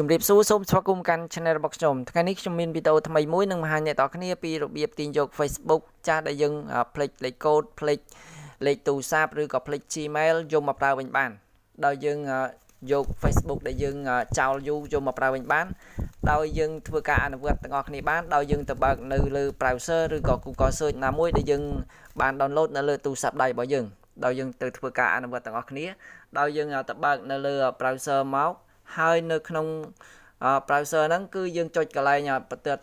ជម្រាបសួរសូមស្វាគមន៍កាន់ Channel របស់ខ្ញុំថ្ងៃនេះខ្ញុំមានវីដេអូថ្មីមួយនឹងបង្ហាញអ្នកទាំងគ្នាពីរបៀបទាញយក Facebook ចាស់ដែលយើងផ្លេចលេខកូដផ្លេចលេខទូរស័ព្ទឬក៏ផ្លេច Gmail យកមកប្រើវិញបានដោយយើងយក Facebook ដែលយើងចោលយូរយកមកប្រើវិញបានដោយយើងធ្វើការអនុវត្តទាំងអស់គ្នាបានដោយយើងទៅបើកនៅលើ browser ឬក៏ Google Search ណាមួយដែលយើងបាន download នៅលើទូរស័ព្ទដៃរបស់យើងដោយយើងទៅធ្វើការអនុវត្តទាំងអស់គ្នា ដោយយើងទៅបើកនៅលើ browser មកហើយនៅក្នុង browser ហ្នឹងគឺយើងចុចកន្លែងបន្ទាត់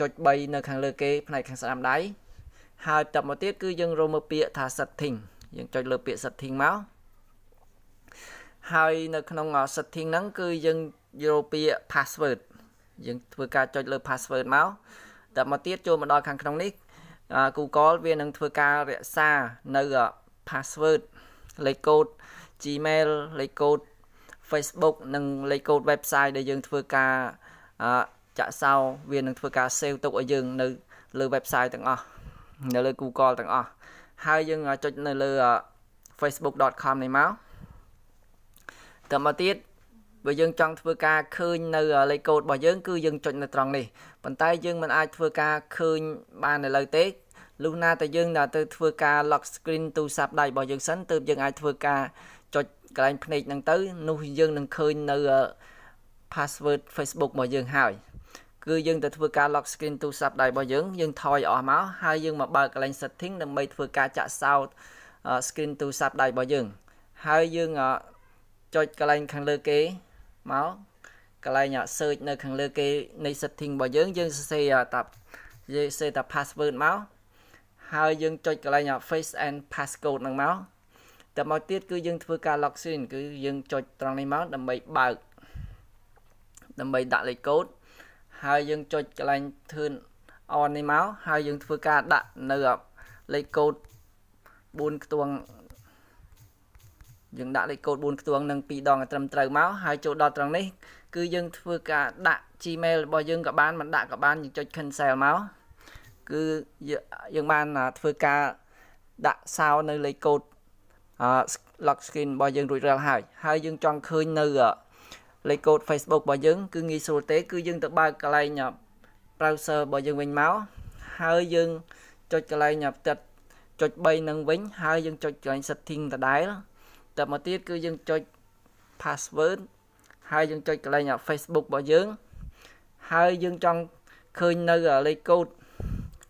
ចុច3នៅខាងលើគេផ្នែកខាងស្ដាំដៃហើយតបមកទៀតគឺយើងរមើលពាក្យថា setting យើងចុចលើពាក្យ setting មកហើយនៅ ក្នុង setting ហ្នឹងគឺយើងយកពាក្យ password យើង ធ្វើការចុចលើ password មកតបមកទៀតចូលមកដល់ខាងក្នុងនេះ Google វានឹងធ្វើការរក្សានៅ password លេខកូដ Gmail លេខកូដ Facebook និងលេខកូដ website ដែលយើងធ្វើការចាក់សោវានឹងធ្វើការ save ទុកឲ្យយើងនៅលើ website ទាំងអស់នៅលើ Google ទាំងអស់ហើយយើងចុចនៅលើ facebook.com នេះមកតមកទៀតបើយើងចង់ធ្វើការឃើញនៅលេខកូដរបស់យើងគឺយើងចុចនៅត្រង់នេះប៉ុន្តែយើងមិនអាចធ្វើការឃើញបាននៅលើទេលុះណាតែយើងដល់ទៅធ្វើការ lock screen ទូរស័ព្ទដៃរបស់យើងសិនទើបយើងអាចធ្វើការចុចកន្លែងភ្នែកហ្នឹងទៅនោះយើងនឹងឃើញនៅ password Facebook របស់យើងហើយគឺយើងទៅធ្វើការ lock screen ទូរស័ព្ទដៃរបស់យើងយើងថយអស់មកហើយយើងមកបើកកន្លែង setting ដើម្បីធ្វើការចាក់សោត screen ទូរស័ព្ទដៃរបស់យើងហើយយើងចុចកន្លែងខាងលើគេមកកន្លែង search នៅខាងលើគេនៃ setting របស់យើងយើងសរសេរតាយើងសរសេរតា password មកហើយយើងចុចកន្លែង face and passcode ហ្នឹងមកតែមកទៀតគឺយើងធ្វើការ login គឺយើងចុចត្រង់នេះមកដើម្បីបើកដើម្បីដាក់លេខកូដហើយយើងចុចកន្លែង turn on នេះមកហើយយើងធ្វើការដាក់នៅលេខកូដ4ខ្ទង់យើងដាក់លេខកូដ4ខ្ទង់នឹង2ដងឲ្យត្រឹមត្រូវមកហើយចូលដល់ត្រង់នេះ គឺយើងធ្វើការដាក់ Gmail របស់យើងក៏បានមិនដាក់ក៏បានយើងចុច cancel មកគឺយើងបានធ្វើការដាក់សោនៅលេខកូដ lock screen របស់យើងរួចរាល់ហើយហើយយើងចង់ឃើញនៅលេខកូដ Facebook របស់យើងគឺងាយស្រួលទេគឺយើងទៅបើកកន្លែង browser របស់យើងវិញមកហើយយើងចុចកន្លែងផ្តិតចុច3នឹងវិញហើយយើងចុចកន្លែង setting ដដែលតទៅមកទៀតគឺយើងចុច password ហើយយើងចុចកន្លែង Facebook របស់យើងហើយយើងចង់ឃើញនៅលេខកូដ lock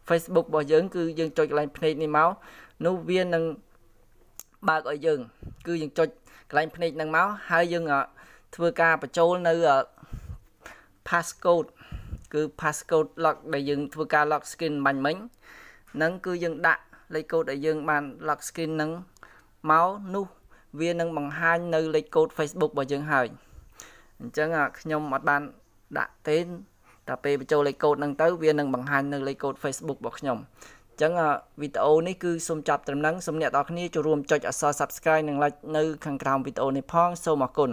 Facebook របស់យើងគឺយើងចុចកន្លែងភ្នែកនេះមកនោះវានឹងបើកឲ្យយើងគឺយើងចុចកន្លែងភ្នែកហ្នឹងមកហើយយើងធ្វើការបញ្ចូលនៅ passcode គឺ passcode lock ដែលយើងធ្វើការ lock screen បាញ់មិញហ្នឹងគឺយើងដាក់លេខកូដដែលយើងបាន lock screen ហ្នឹងមកនោះវានឹងបង្ហាញនៅលេខកូដ Facebook របស់យើងហើយអញ្ចឹងខ្ញុំអត់បានដាក់ទេតែពេលបញ្ចូលលេខកូដហ្នឹងទៅវានឹងបង្ហាញនៅលេខកូដ Facebook របស់ខ្ញុំអញ្ចឹងវីដេអូនេះគឺសូមចាប់ត្រឹមហ្នឹងសូមអ្នកនរគ្នាចូលរួមចុចអក្សរ Subscribe និង Like នៅខាងក្រោមវីដេអូនេះផងសូមអរគុណ